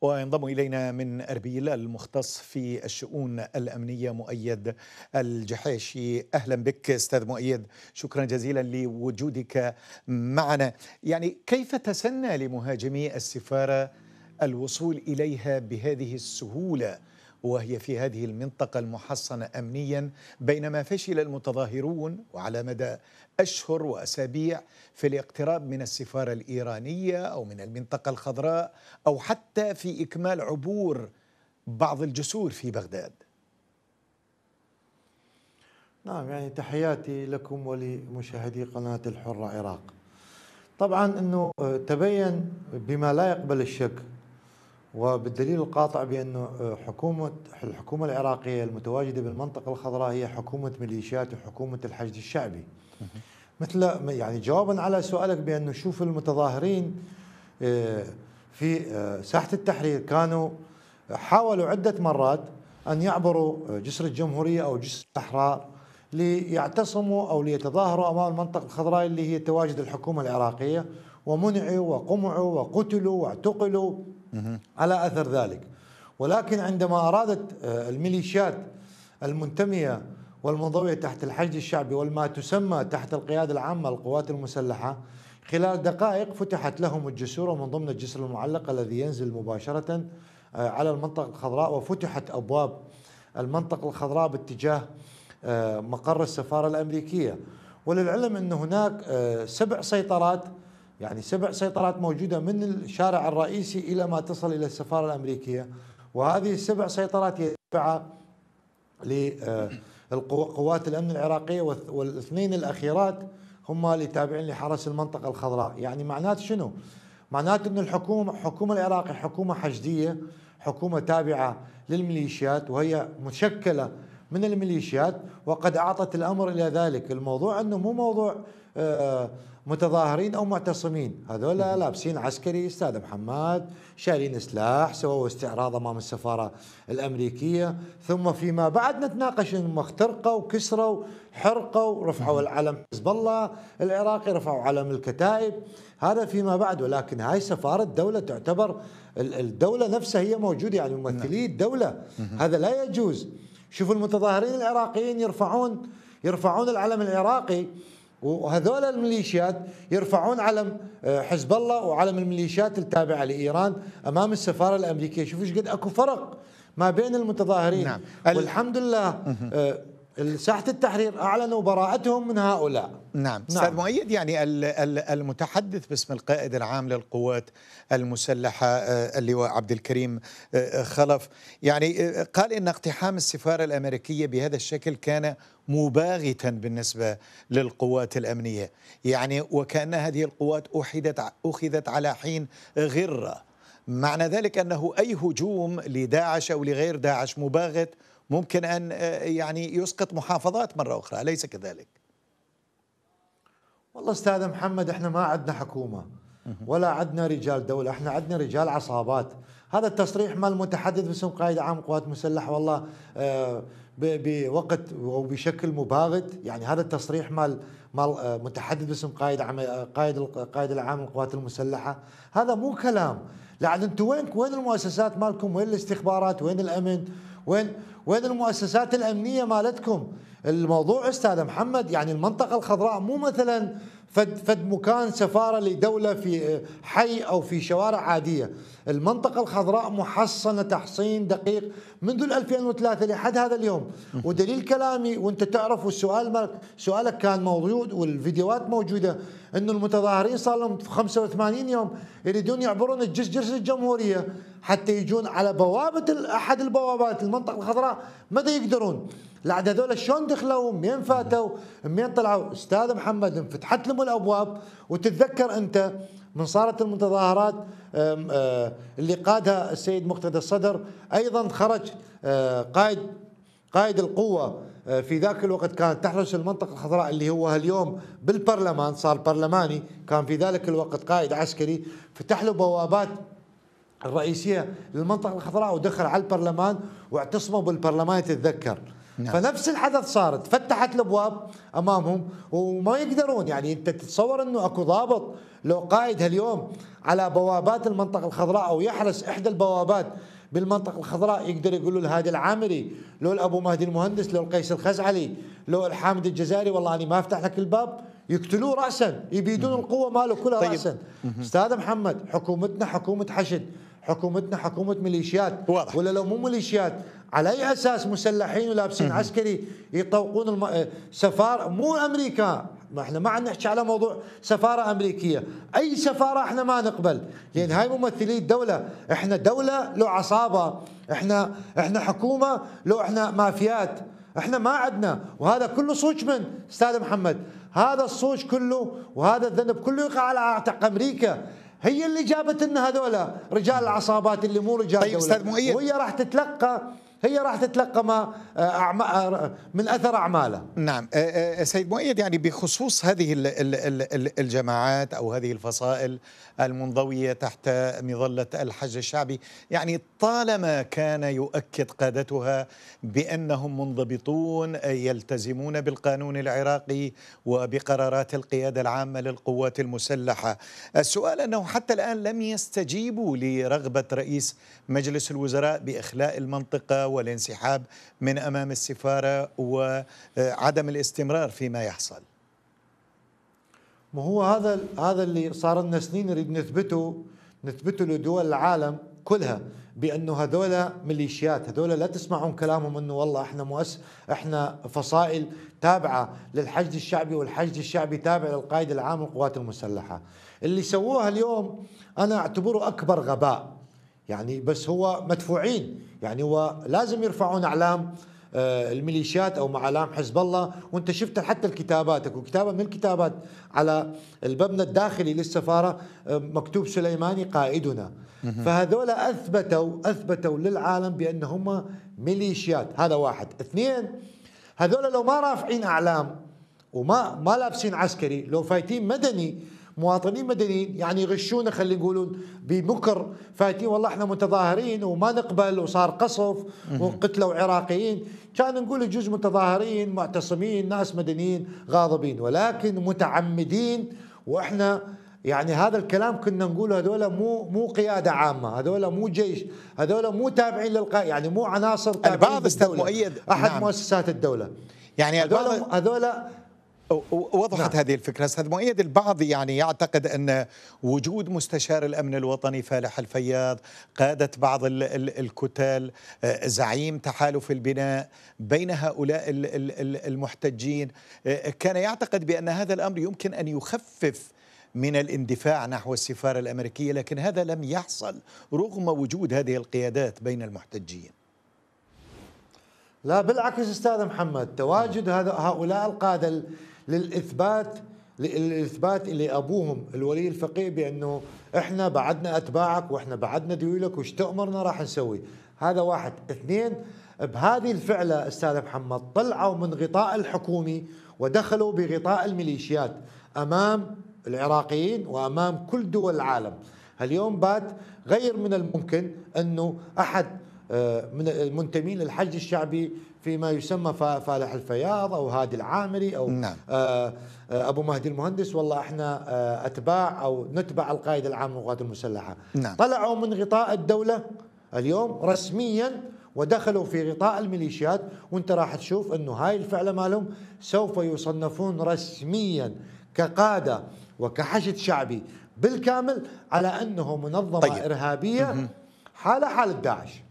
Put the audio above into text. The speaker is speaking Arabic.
وينضم إلينا من أربيل المختص في الشؤون الأمنية مؤيد الجحاشي أهلا بك أستاذ مؤيد شكرا جزيلا لوجودك معنا يعني كيف تسنى لمهاجمي السفارة الوصول إليها بهذه السهولة وهي في هذه المنطقة المحصنة أمنيا بينما فشل المتظاهرون وعلى مدى أشهر وأسابيع في الاقتراب من السفارة الإيرانية أو من المنطقة الخضراء أو حتى في إكمال عبور بعض الجسور في بغداد نعم يعني تحياتي لكم ولمشاهدي قناة الحرة عراق طبعا أنه آه، تبين بما لا يقبل الشك وبالدليل القاطع بانه آه، حكومه الحكومه العراقيه المتواجده بالمنطقه الخضراء هي حكومه ميليشيات وحكومه الحشد الشعبي. مثل يعني جوابا على سؤالك بانه شوف المتظاهرين آه، في آه، ساحه التحرير كانوا حاولوا عده مرات ان يعبروا جسر الجمهوريه او جسر الصحراء ليعتصموا او ليتظاهروا امام المنطقه الخضراء اللي هي تواجد الحكومه العراقيه ومنعوا وقمعوا وقتلوا واعتقلوا على أثر ذلك ولكن عندما أرادت آه، الميليشيات المنتمية والمنضوية تحت الحشد الشعبي والما تسمى تحت القيادة العامة القوات المسلحة خلال دقائق فتحت لهم الجسور ومن ضمن الجسر المعلق الذي ينزل مباشرة آه، على المنطقة الخضراء وفتحت أبواب المنطقة الخضراء باتجاه آه، مقر السفارة الأمريكية وللعلم أن هناك سبع سيطرات يعني سبع سيطرات موجودة من الشارع الرئيسي إلى ما تصل إلى السفارة الأمريكية وهذه السبع سيطرات يتبع لقوات آه، الأمن العراقية والاثنين الأخيرات هم اللي تابعين لحرس المنطقة الخضراء يعني معناته شنو؟ معناته أن الحكومة حكومة العراقية حكومة حشدية حكومة تابعة للميليشيات وهي مشكلة من الميليشيات وقد أعطت الأمر إلى ذلك الموضوع أنه مو موضوع آه، متظاهرين أو معتصمين هذول لابسين عسكري أستاذ محمد شارين سلاح سووا استعراض أمام السفارة الأمريكية ثم فيما بعد نتناقش انهم اخترقوا كسروا حرقوا رفعوا العلم حزب الله العراقي رفعوا علم الكتائب هذا فيما بعد ولكن هاي سفارة دوله تعتبر الدولة نفسها هي موجودة يعني نعم. ممثلي الدولة هذا لا يجوز شوفوا المتظاهرين العراقيين يرفعون يرفعون العلم العراقي وهذول الميليشيات يرفعون علم آه، حزب الله وعلم الميليشيات التابعه لايران امام السفاره الامريكيه شوفوا ايش قد اكو فرق ما بين المتظاهرين نعم. والحمد لله ساحة التحرير أعلنوا براءتهم من هؤلاء نعم, نعم. أستاذ نعم. مؤيد يعني المتحدث باسم القائد العام للقوات المسلحة آه، اللواء عبد الكريم آه، آه، خلف يعني قال إن اقتحام السفارة الأمريكية بهذا الشكل كان مباغتا بالنسبة للقوات الأمنية يعني وكأن هذه القوات أحدت أخذت على حين غرة معنى ذلك أنه أي هجوم لداعش أو لغير داعش مباغت ممكن أن آه، يعني يسقط محافظات مرة أخرى أليس كذلك؟ والله أستاذ محمد إحنا ما عندنا حكومة ولا عندنا رجال دولة إحنا عندنا رجال عصابات هذا التصريح مال المتحدث باسم قائد عام قوات مسلحة والله آه، بوقت وبشكل مباغت يعني هذا التصريح مال مال آه، متحدث باسم قائد عام قائد القائد العام للقوات المسلحه هذا مو كلام لعد انتم وين وين المؤسسات مالكم وين الاستخبارات وين الامن وين وين المؤسسات الامنيه مالتكم الموضوع استاذ محمد يعني المنطقه الخضراء مو مثلا فد فد مكان سفاره لدوله في حي او في شوارع عاديه المنطقه الخضراء محصنه تحصين دقيق منذ 2003 لحد هذا اليوم ودليل كلامي وانت تعرف والسؤال سؤالك كان موجود والفيديوهات موجوده انه المتظاهرين صار لهم 85 يوم يريدون يعبرون جسر الجمهوريه حتى يجون على بوابه احد البوابات المنطقه الخضراء ماذا يقدرون لعد هذول شلون دخلوا منين فاتوا منين طلعوا استاذ محمد انفتحت لهم الابواب وتتذكر انت من صارت المتظاهرات أه، اللي قادها السيد مقتدى الصدر ايضا خرج أه، قائد قائد القوة آه، في ذاك الوقت كانت تحرس المنطقة الخضراء اللي هو اليوم بالبرلمان صار برلماني كان في ذلك الوقت قائد عسكري فتح له بوابات الرئيسية للمنطقة الخضراء ودخل على البرلمان واعتصموا بالبرلمان يتذكر نعم. فنفس الحدث صارت فتحت الابواب امامهم وما يقدرون يعني انت تتصور انه اكو ضابط لو قائد هاليوم على بوابات المنطقه الخضراء او يحرس احدى البوابات بالمنطقه الخضراء يقدر يقول له الهادي العامري لو الابو مهدي المهندس لو القيس الخزعلي لو الحامد الجزائري والله انا ما افتح لك الباب يقتلوه راسا يبيدون القوه ماله كلها طيب. راسا استاذ محمد حكومتنا حكومه حشد حكومتنا حكومه ميليشيات واضح. ولا لو مو ميليشيات على اي اساس مسلحين ولابسين عسكري يطوقون الم... آه، سفار مو امريكا ما احنا ما عم نحكي على موضوع سفاره امريكيه، اي سفاره احنا ما نقبل، لان هاي ممثلي الدوله، احنا دوله لو عصابه، احنا احنا حكومه لو احنا مافيات، احنا ما عندنا وهذا كله صوج من استاذ محمد، هذا الصوج كله وهذا الذنب كله يقع على اعتق امريكا، هي اللي جابت لنا هذولا رجال العصابات اللي مو رجال طيب دوله، استاذ مؤيد وهي راح تتلقى هي راح تتلقى آه، ما آه، من اثر اعماله نعم آه، سيد مؤيد يعني بخصوص هذه الجماعات او هذه الفصائل المنضويه تحت مظله الحج الشعبي يعني طالما كان يؤكد قادتها بانهم منضبطون يلتزمون بالقانون العراقي وبقرارات القياده العامه للقوات المسلحه السؤال انه حتى الان لم يستجيبوا لرغبه رئيس مجلس الوزراء باخلاء المنطقه والانسحاب من أمام السفارة وعدم الاستمرار فيما يحصل ما هو هذا هذا اللي صار لنا سنين نريد نثبته نثبته لدول العالم كلها بانه هذول ميليشيات هذول لا تسمعون كلامهم انه والله احنا مؤس احنا فصائل تابعه للحشد الشعبي والحشد الشعبي تابع للقائد العام للقوات المسلحه اللي سووها اليوم انا اعتبره اكبر غباء يعني بس هو مدفوعين يعني هو لازم يرفعون اعلام آه، الميليشيات او اعلام حزب الله وانت شفت حتى الكتابات وكتابه من الكتابات على المبنى الداخلي للسفاره آه، مكتوب سليماني قائدنا فهذول اثبتوا اثبتوا للعالم بان هم ميليشيات هذا واحد اثنين هذول لو ما رافعين اعلام وما ما لابسين عسكري لو فايتين مدني مواطنين مدنيين يعني يغشونا خلي يقولون بمكر فاتين والله احنا متظاهرين وما نقبل وصار قصف وقتلوا عراقيين كان نقول جزء متظاهرين معتصمين ناس مدنيين غاضبين ولكن متعمدين واحنا يعني هذا الكلام كنا نقول هذولا مو مو قياده عامه هذولا مو جيش هذولا مو تابعين للقائد يعني مو عناصر تابعين البعض مؤيد احد نعم. مؤسسات الدوله يعني هذولا هذولا وضحت نعم. هذه الفكرة أستاذ مؤيد البعض يعني يعتقد أن وجود مستشار الأمن الوطني فالح الفياض قادة بعض ال الكتال آه، زعيم تحالف البناء بين هؤلاء المحتجين آه، كان يعتقد بأن هذا الأمر يمكن أن يخفف من الاندفاع نحو السفارة الأمريكية لكن هذا لم يحصل رغم وجود هذه القيادات بين المحتجين لا بالعكس استاذ محمد تواجد هؤلاء القاده للإثبات للاثبات اللي أبوهم الولي الفقيه بأنه إحنا بعدنا أتباعك وإحنا بعدنا ديولك وش تأمرنا راح نسوي هذا واحد اثنين بهذه الفعلة أستاذ محمد طلعوا من غطاء الحكومي ودخلوا بغطاء الميليشيات أمام العراقيين وأمام كل دول العالم اليوم بات غير من الممكن أنه أحد آه، من المنتمين للحج الشعبي فيما يسمى فالح الفياض او هادي العامري او نعم. آه، آه، ابو مهدي المهندس والله احنا آه، اتباع او نتبع القائد العام للقوات المسلحه نعم. طلعوا من غطاء الدوله اليوم رسميا ودخلوا في غطاء الميليشيات وانت راح تشوف انه هاي الفعله مالهم سوف يصنفون رسميا كقاده وكحشد شعبي بالكامل على انه منظمه طيب. ارهابيه حال حال داعش